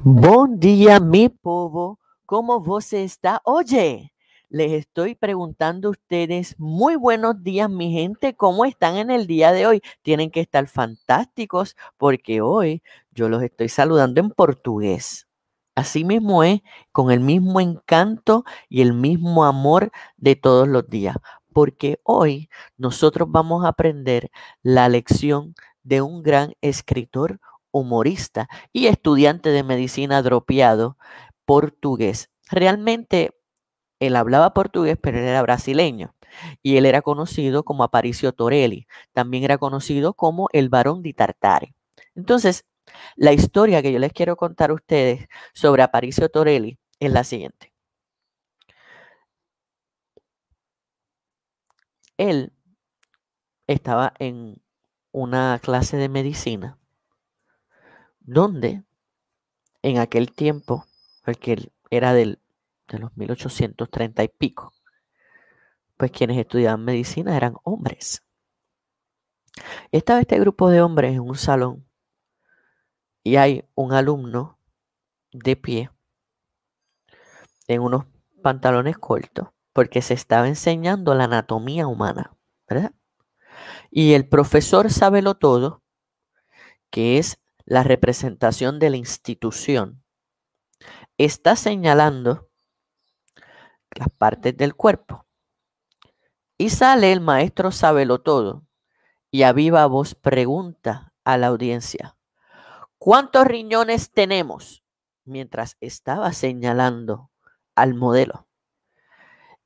Buen día, mi povo. ¿Cómo vos está? Oye, les estoy preguntando a ustedes, muy buenos días, mi gente. ¿Cómo están en el día de hoy? Tienen que estar fantásticos porque hoy yo los estoy saludando en portugués. Así mismo es, con el mismo encanto y el mismo amor de todos los días. Porque hoy nosotros vamos a aprender la lección de un gran escritor humorista y estudiante de medicina dropeado portugués. Realmente él hablaba portugués, pero él era brasileño. Y él era conocido como Aparicio Torelli. También era conocido como el varón de Tartare. Entonces, la historia que yo les quiero contar a ustedes sobre Aparicio Torelli es la siguiente. Él estaba en una clase de medicina donde en aquel tiempo, porque pues, era del, de los 1830 y pico, pues quienes estudiaban medicina eran hombres. Estaba este grupo de hombres en un salón y hay un alumno de pie en unos pantalones cortos porque se estaba enseñando la anatomía humana, ¿verdad? Y el profesor sabe lo todo, que es la representación de la institución, está señalando las partes del cuerpo. Y sale el maestro sábelo todo y a viva voz pregunta a la audiencia, ¿cuántos riñones tenemos? Mientras estaba señalando al modelo.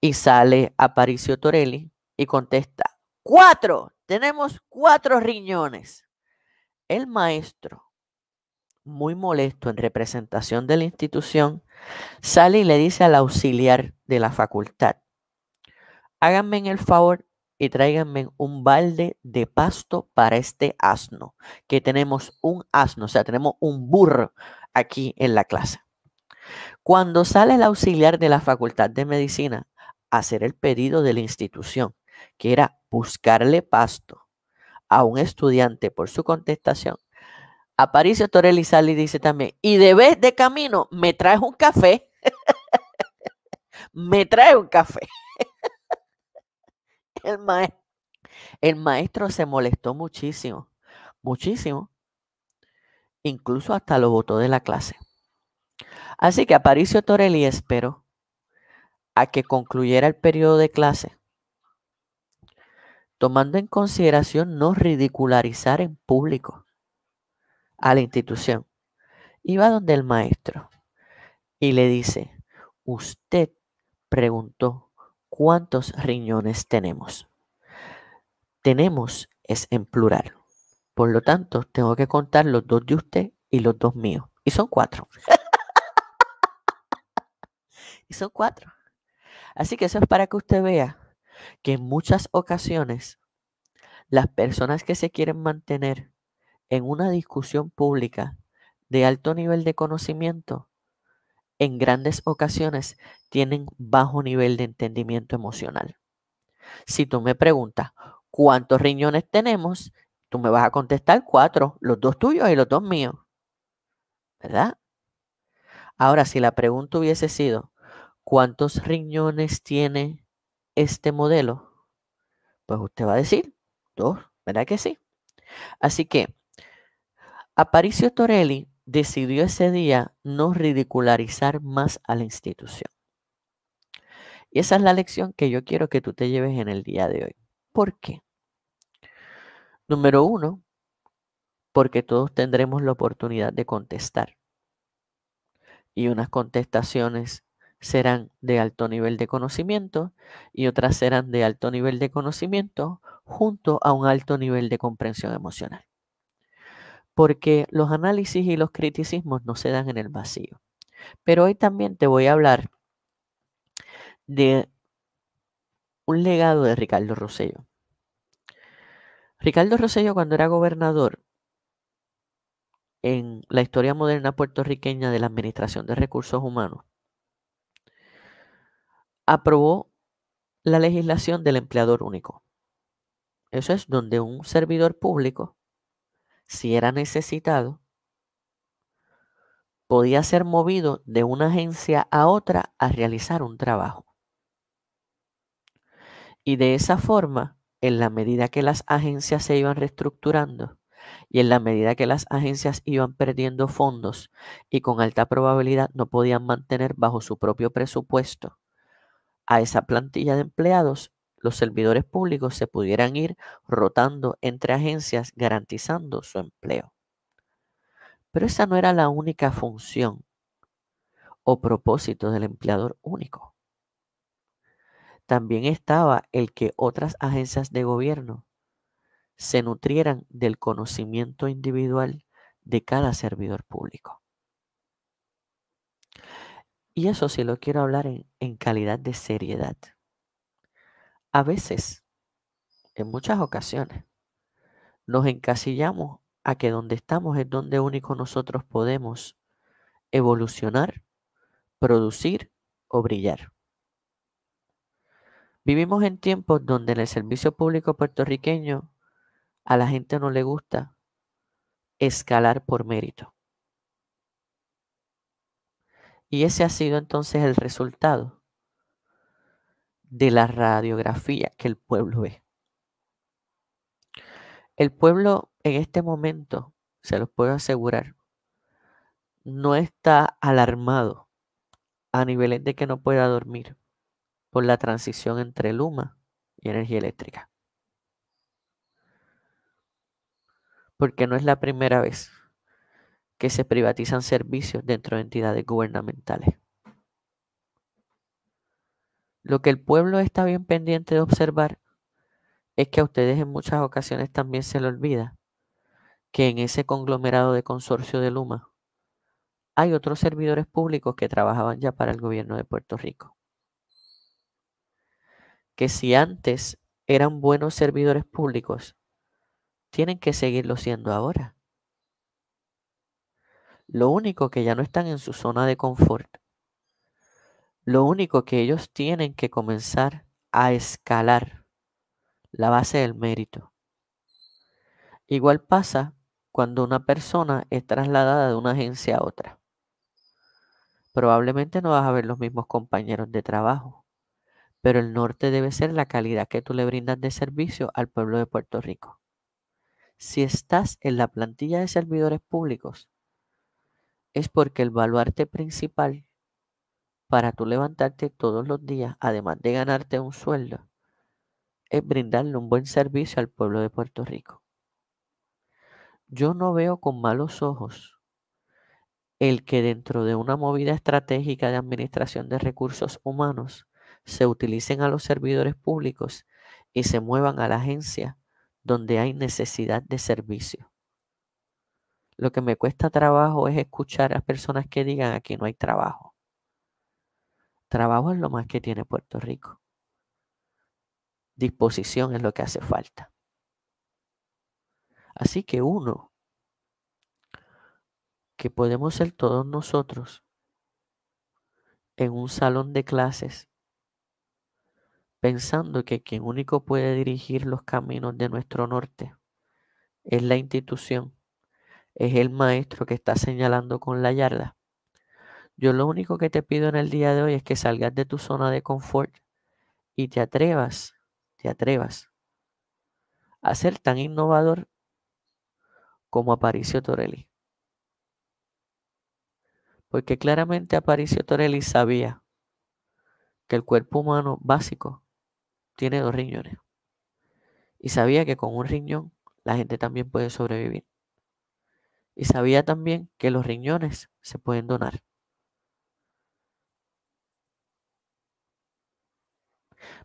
Y sale Aparicio Torelli y contesta, cuatro, tenemos cuatro riñones. El maestro, muy molesto en representación de la institución, sale y le dice al auxiliar de la facultad, háganme el favor y tráiganme un balde de pasto para este asno, que tenemos un asno, o sea, tenemos un burro aquí en la clase. Cuando sale el auxiliar de la Facultad de Medicina a hacer el pedido de la institución, que era buscarle pasto a un estudiante por su contestación. Aparicio Torelli y dice también, y de vez de camino me traes un café. me trae un café. el, maestro, el maestro se molestó muchísimo, muchísimo. Incluso hasta lo botó de la clase. Así que Aparicio Torelli esperó a que concluyera el periodo de clase tomando en consideración no ridicularizar en público a la institución. Iba donde el maestro y le dice, usted preguntó cuántos riñones tenemos. Tenemos es en plural. Por lo tanto, tengo que contar los dos de usted y los dos míos. Y son cuatro. y son cuatro. Así que eso es para que usted vea que en muchas ocasiones las personas que se quieren mantener en una discusión pública de alto nivel de conocimiento, en grandes ocasiones tienen bajo nivel de entendimiento emocional. Si tú me preguntas, ¿cuántos riñones tenemos? Tú me vas a contestar cuatro, los dos tuyos y los dos míos. ¿Verdad? Ahora, si la pregunta hubiese sido, ¿cuántos riñones tiene este modelo? Pues usted va a decir dos, ¿verdad que sí? Así que Aparicio Torelli decidió ese día no ridicularizar más a la institución. Y esa es la lección que yo quiero que tú te lleves en el día de hoy. ¿Por qué? Número uno, porque todos tendremos la oportunidad de contestar. Y unas contestaciones serán de alto nivel de conocimiento y otras serán de alto nivel de conocimiento junto a un alto nivel de comprensión emocional. Porque los análisis y los criticismos no se dan en el vacío. Pero hoy también te voy a hablar de un legado de Ricardo Rosello. Ricardo Rosello cuando era gobernador en la historia moderna puertorriqueña de la Administración de Recursos Humanos, aprobó la legislación del empleador único. Eso es donde un servidor público, si era necesitado, podía ser movido de una agencia a otra a realizar un trabajo. Y de esa forma, en la medida que las agencias se iban reestructurando y en la medida que las agencias iban perdiendo fondos y con alta probabilidad no podían mantener bajo su propio presupuesto a esa plantilla de empleados, los servidores públicos se pudieran ir rotando entre agencias garantizando su empleo. Pero esa no era la única función o propósito del empleador único. También estaba el que otras agencias de gobierno se nutrieran del conocimiento individual de cada servidor público. Y eso sí lo quiero hablar en, calidad de seriedad. A veces, en muchas ocasiones, nos encasillamos a que donde estamos es donde único nosotros podemos evolucionar, producir o brillar. Vivimos en tiempos donde en el servicio público puertorriqueño a la gente no le gusta escalar por mérito. Y ese ha sido entonces el resultado de la radiografía que el pueblo ve. El pueblo en este momento, se los puedo asegurar, no está alarmado a niveles de que no pueda dormir por la transición entre Luma y energía eléctrica. Porque no es la primera vez que se privatizan servicios dentro de entidades gubernamentales. Lo que el pueblo está bien pendiente de observar es que a ustedes en muchas ocasiones también se le olvida que en ese conglomerado de consorcio de Luma hay otros servidores públicos que trabajaban ya para el gobierno de Puerto Rico. Que si antes eran buenos servidores públicos, tienen que seguirlo siendo ahora. Lo único que ya no están en su zona de confort. Lo único que ellos tienen que comenzar a escalar la base del mérito. Igual pasa cuando una persona es trasladada de una agencia a otra. Probablemente no vas a ver los mismos compañeros de trabajo, pero el norte debe ser la calidad que tú le brindas de servicio al pueblo de Puerto Rico. Si estás en la plantilla de servidores públicos, es porque el baluarte principal para tú levantarte todos los días, además de ganarte un sueldo, es brindarle un buen servicio al pueblo de Puerto Rico. Yo no veo con malos ojos el que dentro de una movida estratégica de administración de recursos humanos se utilicen a los servidores públicos y se muevan a la agencia donde hay necesidad de servicio. Lo que me cuesta trabajo es escuchar a personas que digan aquí no hay trabajo. Trabajo es lo más que tiene Puerto Rico. Disposición es lo que hace falta. Así que uno, que podemos ser todos nosotros en un salón de clases, pensando que quien único puede dirigir los caminos de nuestro norte es la institución es el maestro que está señalando con la yarda. Yo lo único que te pido en el día de hoy es que salgas de tu zona de confort y te atrevas, te atrevas a ser tan innovador como Aparicio Torelli. Porque claramente Aparicio Torelli sabía que el cuerpo humano básico tiene dos riñones. Y sabía que con un riñón la gente también puede sobrevivir y sabía también que los riñones se pueden donar.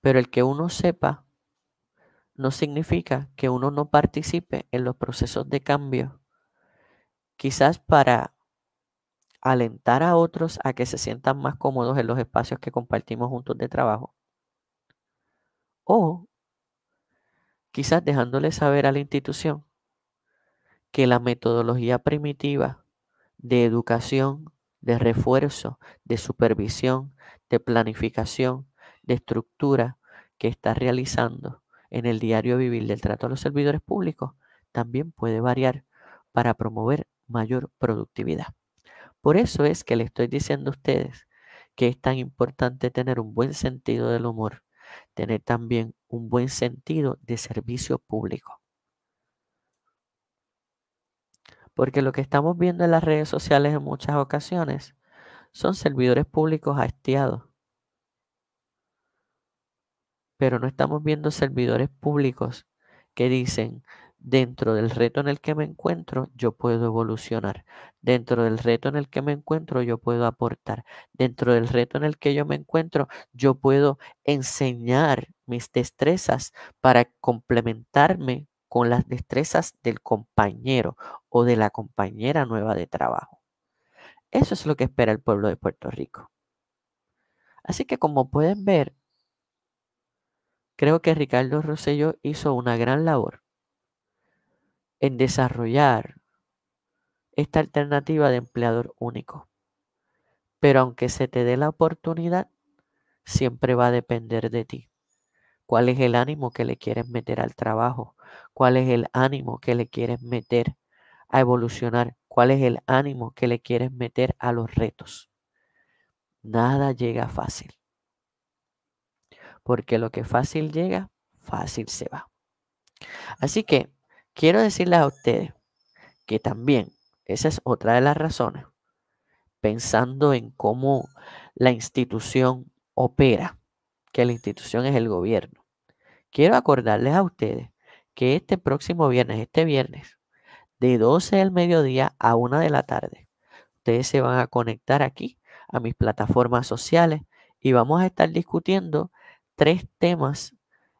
Pero el que uno sepa no significa que uno no participe en los procesos de cambio, quizás para alentar a otros a que se sientan más cómodos en los espacios que compartimos juntos de trabajo, o quizás dejándole saber a la institución que la metodología primitiva de educación, de refuerzo, de supervisión, de planificación, de estructura que está realizando en el diario vivir del trato a los servidores públicos también puede variar para promover mayor productividad. Por eso es que le estoy diciendo a ustedes que es tan importante tener un buen sentido del humor, tener también un buen sentido de servicio público. Porque lo que estamos viendo en las redes sociales en muchas ocasiones son servidores públicos hastiados. Pero no estamos viendo servidores públicos que dicen, dentro del reto en el que me encuentro, yo puedo evolucionar. Dentro del reto en el que me encuentro, yo puedo aportar. Dentro del reto en el que yo me encuentro, yo puedo enseñar mis destrezas para complementarme con las destrezas del compañero o de la compañera nueva de trabajo. Eso es lo que espera el pueblo de Puerto Rico. Así que como pueden ver, creo que Ricardo Rossello hizo una gran labor en desarrollar esta alternativa de empleador único. Pero aunque se te dé la oportunidad, siempre va a depender de ti. ¿Cuál es el ánimo que le quieres meter al trabajo? cuál es el ánimo que le quieres meter a evolucionar, cuál es el ánimo que le quieres meter a los retos. Nada llega fácil. Porque lo que fácil llega, fácil se va. Así que quiero decirles a ustedes que también, esa es otra de las razones, pensando en cómo la institución opera, que la institución es el gobierno. Quiero acordarles a ustedes que este próximo viernes, este viernes, de 12 del mediodía a 1 de la tarde, ustedes se van a conectar aquí a mis plataformas sociales y vamos a estar discutiendo tres temas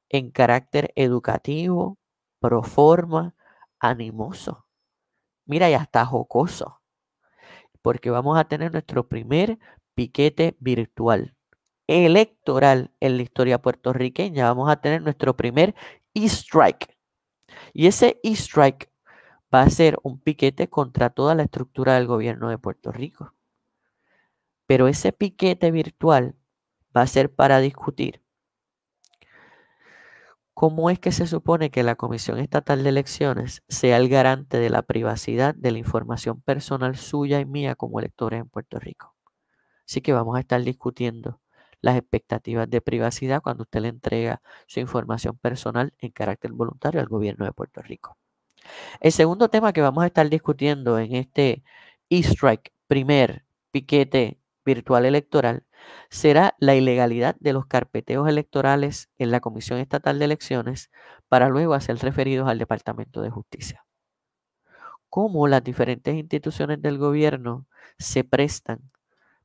en carácter educativo, proforma, animoso. Mira, ya está jocoso. Porque vamos a tener nuestro primer piquete virtual electoral en la historia puertorriqueña. Vamos a tener nuestro primer e-strike y ese e-strike va a ser un piquete contra toda la estructura del gobierno de Puerto Rico. Pero ese piquete virtual va a ser para discutir cómo es que se supone que la Comisión Estatal de Elecciones sea el garante de la privacidad de la información personal suya y mía como electores en Puerto Rico. Así que vamos a estar discutiendo las expectativas de privacidad cuando usted le entrega su información personal en carácter voluntario al gobierno de Puerto Rico. El segundo tema que vamos a estar discutiendo en este e-strike, primer piquete virtual electoral, será la ilegalidad de los carpeteos electorales en la Comisión Estatal de Elecciones para luego hacer referidos al Departamento de Justicia. Cómo las diferentes instituciones del gobierno se prestan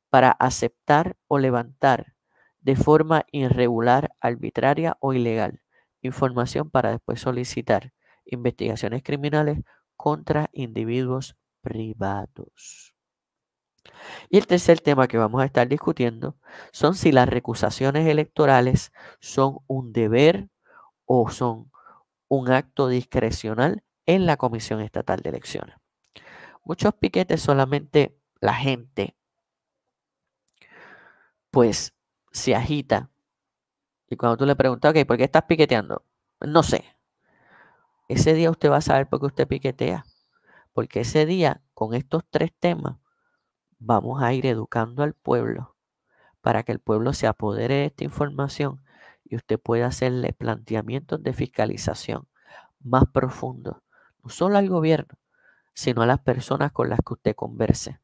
para aceptar o levantar de forma irregular, arbitraria o ilegal, información para después solicitar investigaciones criminales contra individuos privados. Y el tercer tema que vamos a estar discutiendo son si las recusaciones electorales son un deber o son un acto discrecional en la Comisión Estatal de Elecciones. Muchos piquetes solamente la gente pues se agita. Y cuando tú le preguntas, ok, ¿por qué estás piqueteando? No sé. Ese día usted va a saber por qué usted piquetea. Porque ese día, con estos tres temas, vamos a ir educando al pueblo para que el pueblo se apodere de esta información y usted pueda hacerle planteamientos de fiscalización más profundos, no solo al gobierno, sino a las personas con las que usted converse,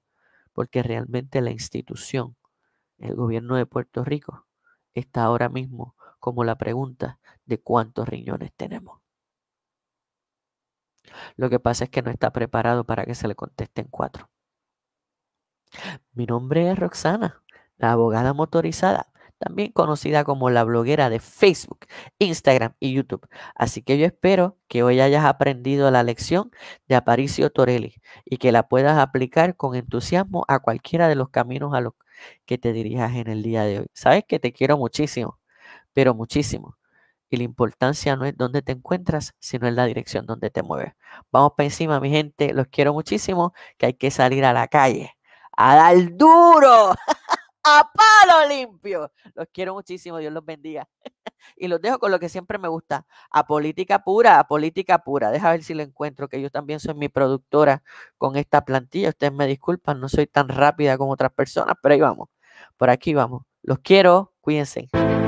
porque realmente la institución el gobierno de Puerto Rico está ahora mismo como la pregunta de cuántos riñones tenemos. Lo que pasa es que no está preparado para que se le contesten cuatro. Mi nombre es Roxana, la abogada motorizada, también conocida como la bloguera de Facebook, Instagram y YouTube. Así que yo espero que hoy hayas aprendido la lección de Aparicio Torelli y que la puedas aplicar con entusiasmo a cualquiera de los caminos a los que que te dirijas en el día de hoy. Sabes que te quiero muchísimo, pero muchísimo. Y la importancia no es dónde te encuentras, sino en la dirección donde te mueves. Vamos para encima, mi gente. Los quiero muchísimo, que hay que salir a la calle, a dar duro, a palo limpio. Los quiero muchísimo. Dios los bendiga. Y los dejo con lo que siempre me gusta, a política pura, a política pura. Deja ver si lo encuentro, que yo también soy mi productora con esta plantilla. Ustedes me disculpan, no soy tan rápida como otras personas, pero ahí vamos. Por aquí vamos. Los quiero, cuídense.